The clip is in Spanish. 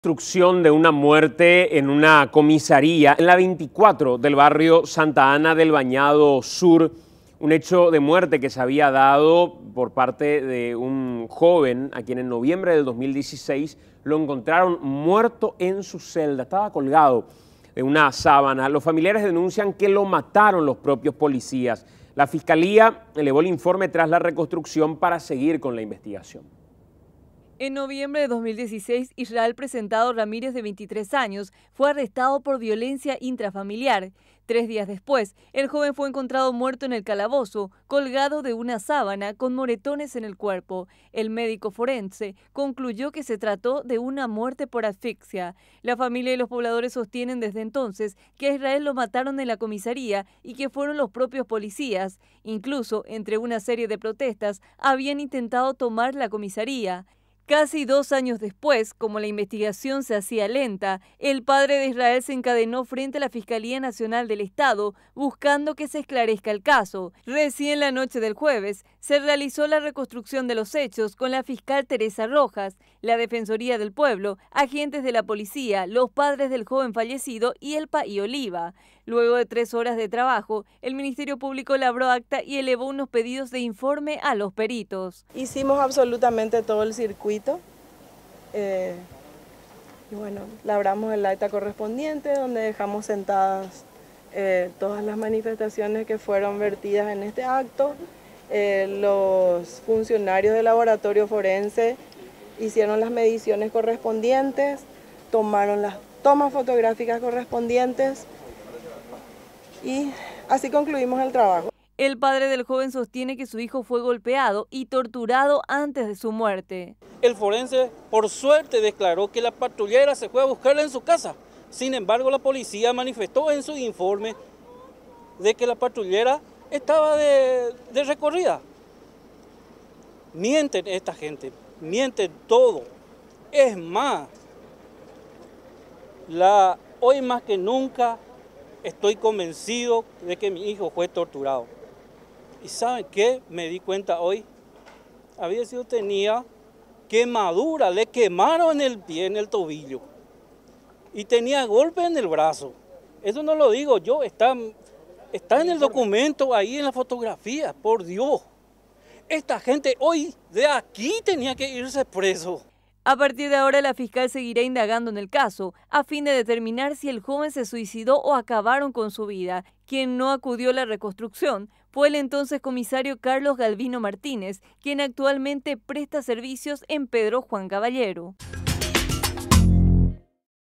construcción de una muerte en una comisaría en la 24 del barrio Santa Ana del Bañado Sur. Un hecho de muerte que se había dado por parte de un joven a quien en noviembre del 2016 lo encontraron muerto en su celda. Estaba colgado en una sábana. Los familiares denuncian que lo mataron los propios policías. La fiscalía elevó el informe tras la reconstrucción para seguir con la investigación. En noviembre de 2016, Israel Presentado Ramírez, de 23 años, fue arrestado por violencia intrafamiliar. Tres días después, el joven fue encontrado muerto en el calabozo, colgado de una sábana con moretones en el cuerpo. El médico forense concluyó que se trató de una muerte por asfixia. La familia y los pobladores sostienen desde entonces que Israel lo mataron en la comisaría y que fueron los propios policías. Incluso, entre una serie de protestas, habían intentado tomar la comisaría. Casi dos años después, como la investigación se hacía lenta, el padre de Israel se encadenó frente a la Fiscalía Nacional del Estado buscando que se esclarezca el caso. Recién la noche del jueves se realizó la reconstrucción de los hechos con la fiscal Teresa Rojas, la Defensoría del Pueblo, agentes de la policía, los padres del joven fallecido y el PAI Oliva. Luego de tres horas de trabajo, el Ministerio Público labró acta y elevó unos pedidos de informe a los peritos. Hicimos absolutamente todo el circuito. Eh, y bueno, labramos el acta correspondiente donde dejamos sentadas eh, todas las manifestaciones que fueron vertidas en este acto. Eh, los funcionarios del laboratorio forense hicieron las mediciones correspondientes, tomaron las tomas fotográficas correspondientes, y así concluimos el trabajo. El padre del joven sostiene que su hijo fue golpeado y torturado antes de su muerte. El forense, por suerte, declaró que la patrullera se fue a buscarla en su casa. Sin embargo, la policía manifestó en su informe de que la patrullera estaba de, recorrida. Mienten esta gente, mienten todo. Es más, la, hoy más que nunca estoy convencido de que mi hijo fue torturado. ¿Y saben qué? Me di cuenta hoy. Había sido, tenía quemadura, le quemaron en el pie en el tobillo. Y tenía golpe en el brazo. Eso no lo digo yo, está, está en el documento, ahí en la fotografía, por Dios. Esta gente hoy de aquí tenía que irse preso. A partir de ahora, la fiscal seguirá indagando en el caso, a fin de determinar si el joven se suicidó o acabaron con su vida. Quien no acudió a la reconstrucción fue el entonces comisario Carlos Galvino Martínez, quien actualmente presta servicios en Pedro Juan Caballero.